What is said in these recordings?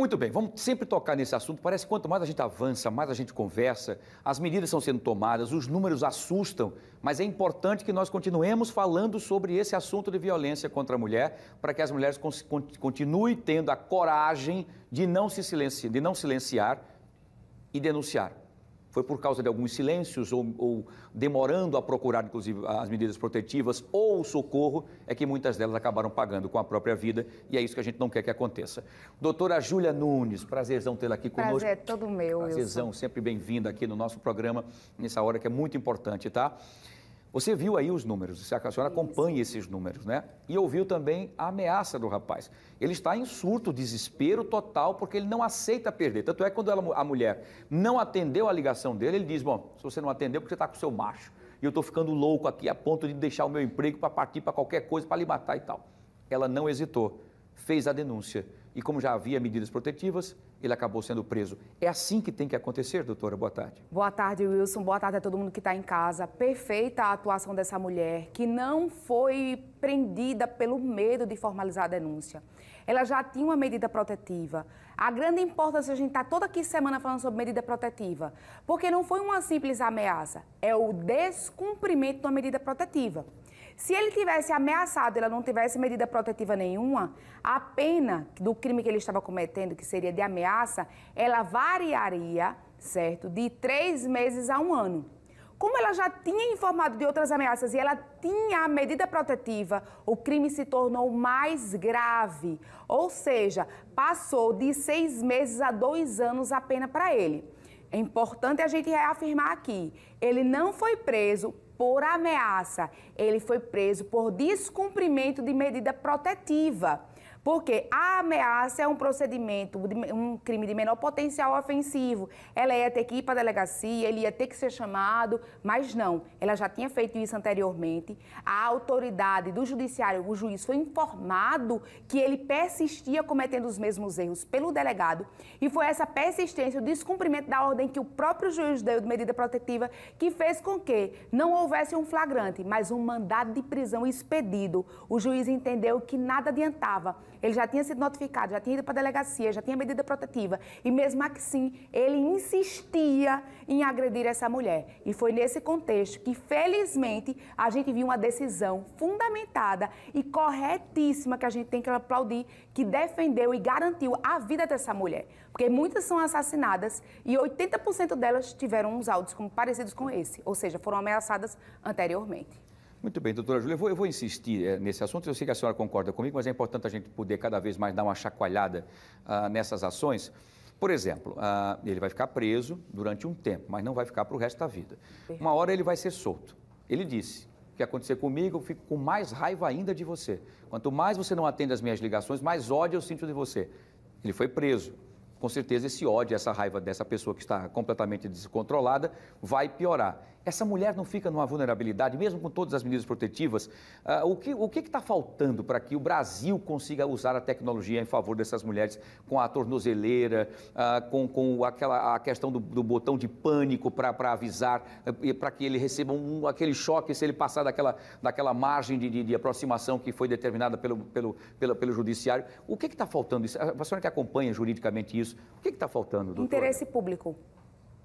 Muito bem, vamos sempre tocar nesse assunto. Parece que quanto mais a gente avança, mais a gente conversa, as medidas estão sendo tomadas, os números assustam, mas é importante que nós continuemos falando sobre esse assunto de violência contra a mulher, para que as mulheres continuem tendo a coragem de não se silenciar, de não silenciar e denunciar foi por causa de alguns silêncios ou, ou, demorando a procurar, inclusive, as medidas protetivas ou o socorro, é que muitas delas acabaram pagando com a própria vida e é isso que a gente não quer que aconteça. Doutora Júlia Nunes, prazerzão tê-la aqui conosco. Prazer é todo meu, Prazerzão, Wilson. sempre bem-vinda aqui no nosso programa, nessa hora que é muito importante, tá? Você viu aí os números, se a senhora acompanha esses números, né? E ouviu também a ameaça do rapaz. Ele está em surto, desespero total, porque ele não aceita perder. Tanto é que quando ela, a mulher não atendeu a ligação dele, ele diz: Bom, se você não atendeu, porque você está com o seu macho. E eu estou ficando louco aqui a ponto de deixar o meu emprego para partir para qualquer coisa, para lhe matar e tal. Ela não hesitou, fez a denúncia e como já havia medidas protetivas, ele acabou sendo preso. É assim que tem que acontecer, doutora? Boa tarde. Boa tarde, Wilson. Boa tarde a todo mundo que está em casa. Perfeita a atuação dessa mulher, que não foi prendida pelo medo de formalizar a denúncia. Ela já tinha uma medida protetiva. A grande importância, a gente está toda aqui semana falando sobre medida protetiva, porque não foi uma simples ameaça, é o descumprimento de uma medida protetiva. Se ele tivesse ameaçado, ela não tivesse medida protetiva nenhuma, a pena do crime que ele estava cometendo, que seria de ameaça, ela variaria, certo, de três meses a um ano. Como ela já tinha informado de outras ameaças e ela tinha a medida protetiva, o crime se tornou mais grave. Ou seja, passou de seis meses a dois anos a pena para ele. É importante a gente reafirmar aqui: ele não foi preso por ameaça. Ele foi preso por descumprimento de medida protetiva. Porque a ameaça é um procedimento, um crime de menor potencial ofensivo. Ela ia ter que ir para a delegacia, ele ia ter que ser chamado, mas não. Ela já tinha feito isso anteriormente. A autoridade do judiciário, o juiz, foi informado que ele persistia cometendo os mesmos erros pelo delegado. E foi essa persistência, o descumprimento da ordem que o próprio juiz deu de medida protetiva, que fez com que não houvesse um flagrante, mas um mandado de prisão expedido. O juiz entendeu que nada adiantava ele já tinha sido notificado, já tinha ido para a delegacia, já tinha medida protetiva. E mesmo assim, ele insistia em agredir essa mulher. E foi nesse contexto que, felizmente, a gente viu uma decisão fundamentada e corretíssima que a gente tem que aplaudir, que defendeu e garantiu a vida dessa mulher. Porque muitas são assassinadas e 80% delas tiveram uns áudios parecidos com esse, ou seja, foram ameaçadas anteriormente. Muito bem, doutora Júlia, eu vou, eu vou insistir eh, nesse assunto, eu sei que a senhora concorda comigo, mas é importante a gente poder cada vez mais dar uma chacoalhada ah, nessas ações. Por exemplo, ah, ele vai ficar preso durante um tempo, mas não vai ficar para o resto da vida. Uma hora ele vai ser solto. Ele disse, que acontecer comigo, eu fico com mais raiva ainda de você. Quanto mais você não atende as minhas ligações, mais ódio eu sinto de você. Ele foi preso com certeza esse ódio, essa raiva dessa pessoa que está completamente descontrolada vai piorar. Essa mulher não fica numa vulnerabilidade, mesmo com todas as medidas protetivas. Uh, o que o que está faltando para que o Brasil consiga usar a tecnologia em favor dessas mulheres com a tornozeleira, uh, com, com aquela, a questão do, do botão de pânico para avisar, uh, eh, para que ele receba um, aquele choque se ele passar daquela, daquela margem de, de, de aproximação que foi determinada pelo, pelo, pelo, pelo judiciário? O que está faltando? a senhora que acompanha juridicamente isso, isso. O que está faltando, doutora? Interesse público.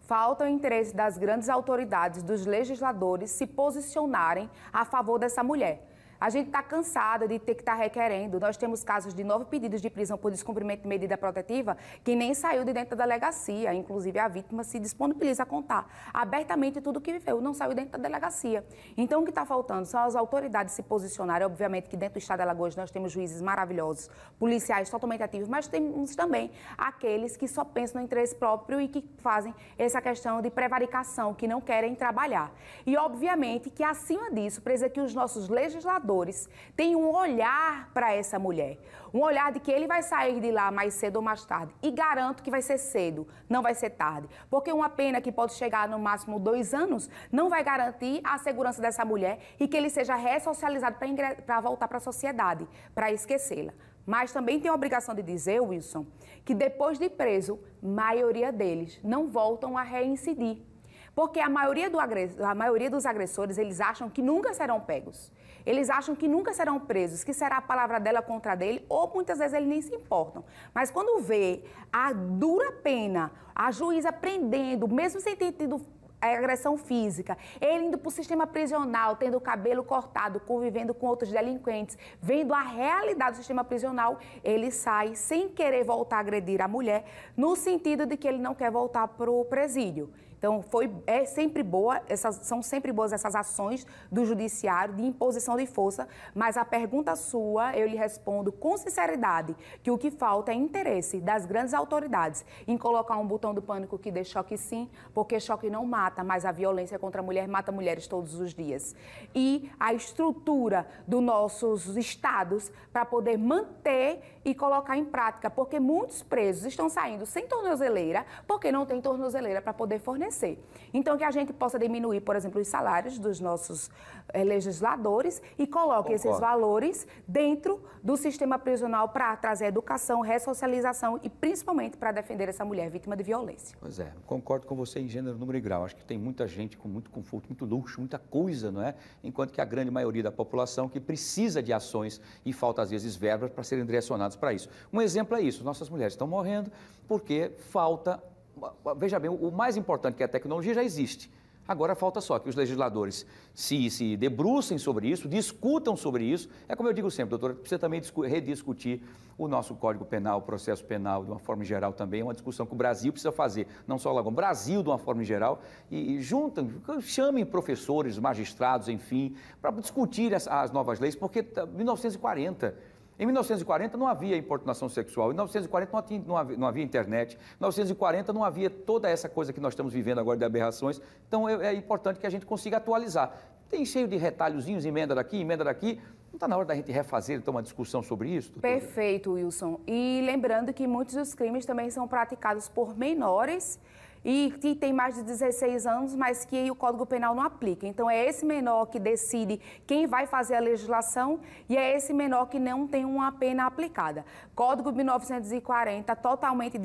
Falta o interesse das grandes autoridades, dos legisladores, se posicionarem a favor dessa mulher. A gente está cansada de ter que estar tá requerendo. Nós temos casos de nove pedidos de prisão por descumprimento de medida protetiva que nem saiu de dentro da delegacia. Inclusive, a vítima se disponibiliza a contar abertamente tudo o que viveu, não saiu dentro da delegacia. Então, o que está faltando são as autoridades se posicionarem. Obviamente que dentro do Estado de Alagoas nós temos juízes maravilhosos, policiais totalmente ativos, mas temos também aqueles que só pensam no interesse próprio e que fazem essa questão de prevaricação, que não querem trabalhar. E, obviamente, que acima disso, precisa que os nossos legisladores professores têm um olhar para essa mulher. Um olhar de que ele vai sair de lá mais cedo ou mais tarde. E garanto que vai ser cedo, não vai ser tarde. Porque uma pena que pode chegar no máximo dois anos não vai garantir a segurança dessa mulher e que ele seja ressocializado para ingre... voltar para a sociedade, para esquecê-la. Mas também tem a obrigação de dizer, Wilson, que depois de preso, maioria deles não voltam a reincidir. Porque a maioria, do, a maioria, dos agressores, eles acham que nunca serão pegos. Eles acham que nunca serão presos, que será a palavra dela contra dele, ou muitas vezes eles nem se importam. Mas quando vê a dura pena, a juíza prendendo, mesmo sem ter tido a eh, agressão física, ele indo para o sistema prisional, tendo o cabelo cortado, convivendo com outros delinquentes, vendo a realidade do sistema prisional, ele sai sem querer voltar a agredir a mulher, no sentido de que ele não quer voltar para o presídio. Então, foi, é sempre boa, essas, são sempre boas essas ações do judiciário de imposição de força, mas a pergunta sua, eu lhe respondo com sinceridade que o que falta é interesse das grandes autoridades em colocar um botão do pânico que dê choque sim, porque choque não mata, mas a violência contra a mulher mata mulheres todos os dias. E a estrutura dos nossos estados para poder manter e colocar em prática, porque muitos presos estão saindo sem tornozeleira, porque não tem tornozeleira para poder fornecer então, que a gente possa diminuir, por exemplo, os salários dos nossos eh, legisladores e coloque Concordo. esses valores dentro do sistema prisional para trazer educação, ressocialização e principalmente para defender essa mulher vítima de violência. Pois é, concordo com você em gênero, número e grau. Acho que tem muita gente com muito conforto, muito luxo, muita coisa, não é? Enquanto que a grande maioria da população que precisa de ações e falta às vezes verbas para serem direcionados para isso. Um exemplo é isso: nossas mulheres estão morrendo porque falta veja bem, o mais importante que é a tecnologia já existe. Agora falta só que os legisladores se, se debrucem sobre isso, discutam sobre isso. É como eu digo sempre, doutora, precisa também rediscutir o nosso Código Penal, o processo penal, de uma forma geral também. É uma discussão que o Brasil precisa fazer, não só o Lagom, Brasil de uma forma geral. E, e juntem, chamem professores, magistrados, enfim, para discutir as, as novas leis, porque 1940 tá, em 1940 não havia importunação sexual, em 1940 não havia, não, havia, não havia, internet, em 1940 não havia toda essa coisa que nós estamos vivendo agora de aberrações. Então é, é importante que a gente consiga atualizar. Tem cheio de retalhozinhos, emenda daqui, emenda daqui. Não está na hora da gente refazer, então, uma discussão sobre isso? Perfeito, Wilson. E lembrando que muitos dos crimes também são praticados por menores e que tem mais de 16 anos, mas que o Código Penal não aplica. Então é esse menor que decide quem vai fazer a legislação e é esse menor que não tem uma pena aplicada. Código 1940 totalmente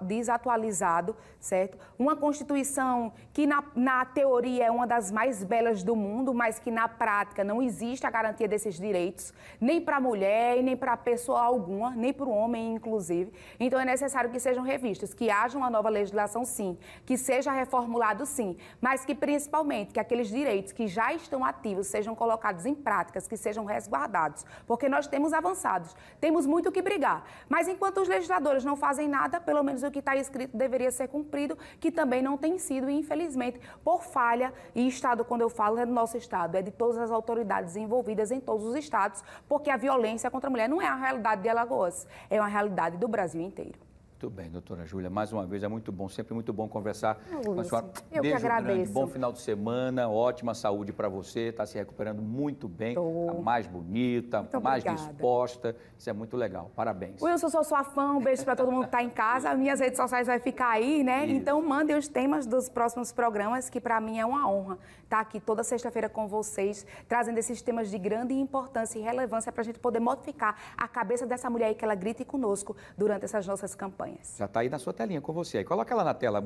desatualizado, certo? Uma Constituição que na, na teoria é uma das mais belas do mundo, mas que na prática não existe a garantia desses direitos, nem para mulher, nem para pessoa alguma, nem para o homem, inclusive. Então é necessário que sejam revistas, que haja uma nova legislação, sim, que seja reformulado sim, mas que principalmente que aqueles direitos que já estão ativos sejam colocados em práticas, que sejam resguardados, porque nós temos avançados, temos muito o que brigar. Mas enquanto os legisladores não fazem nada, pelo menos o que está escrito deveria ser cumprido, que também não tem sido, infelizmente, por falha, e Estado, quando eu falo, é do nosso Estado, é de todas as autoridades envolvidas em todos os estados, porque a violência contra a mulher não é a realidade de Alagoas, é uma realidade do Brasil inteiro. Muito bem, doutora Júlia. Mais uma vez, é muito bom, sempre muito bom conversar com a senhora. Eu Beijo que agradeço. Grande, bom final de semana, ótima saúde para você, está se recuperando muito bem, Tô. Tá mais bonita, muito mais obrigada. disposta. Isso é muito legal, parabéns. Wilson, eu sou sua fã, um beijo para todo mundo que está em casa. Minhas redes sociais vai ficar aí, né? Isso. Então, mandem os temas dos próximos programas, que para mim é uma honra estar tá aqui toda sexta-feira com vocês, trazendo esses temas de grande importância e relevância para a gente poder modificar a cabeça dessa mulher aí que ela grite conosco durante essas nossas campanhas campanhas. Já está aí na sua telinha com você. Aí coloca ela na tela.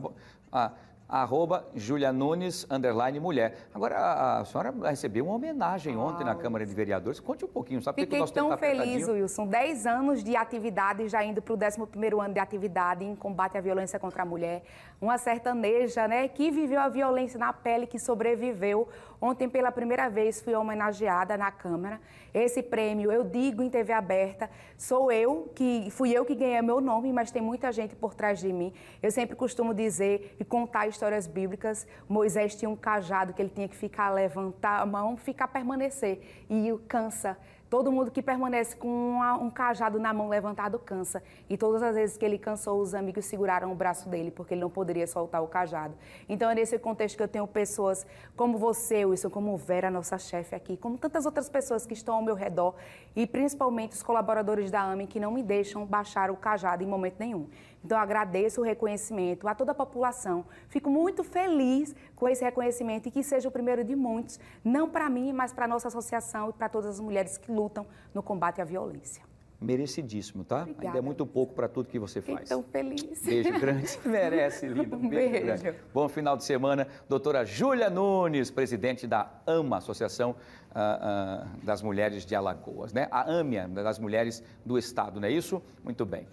Ah, arroba julianunes, underline mulher. Agora, a, senhora recebeu uma homenagem ah, ontem na Câmara de Vereadores. Conte um pouquinho, sabe? Fiquei que tão tá feliz, Wilson. Dez anos de atividade, já indo para o 11º ano de atividade em combate à violência contra a mulher. Uma sertaneja, né, que viveu a violência na pele, que sobreviveu. Ontem, pela primeira vez, fui homenageada na Câmara. Esse prêmio, eu digo em TV aberta, sou eu que, fui eu que ganhei meu nome, mas tem muita gente por trás de mim. Eu sempre costumo dizer e contar histórias histórias bíblicas, Moisés tinha um cajado que ele tinha que ficar levantar a mão, ficar permanecer. E cansa. Todo mundo que permanece com uma, um cajado na mão levantado cansa. E todas as vezes que ele cansou, os amigos seguraram o braço dele, porque ele não poderia soltar o cajado. Então, é nesse contexto que eu tenho pessoas como você, Wilson, como Vera, nossa chefe aqui, como tantas outras pessoas que estão ao meu redor, e principalmente os colaboradores da AME, que não me deixam baixar o cajado em momento nenhum. Então, agradeço o reconhecimento a toda a população. Fico muito feliz com esse reconhecimento e que seja o primeiro de muitos, não para mim, mas para a nossa associação e para todas as mulheres que lutam no combate à violência. Merecidíssimo, tá? Obrigada. Ainda é muito pouco para tudo que você faz. tão feliz. Beijo grande. Merece, lindo, Um beijo, beijo. Grande. Bom final de semana. Doutora Júlia Nunes, presidente da AMA, Associação ah, ah, das Mulheres de Alagoas, né? A AMIA, das Mulheres do Estado, não é isso? Muito bem.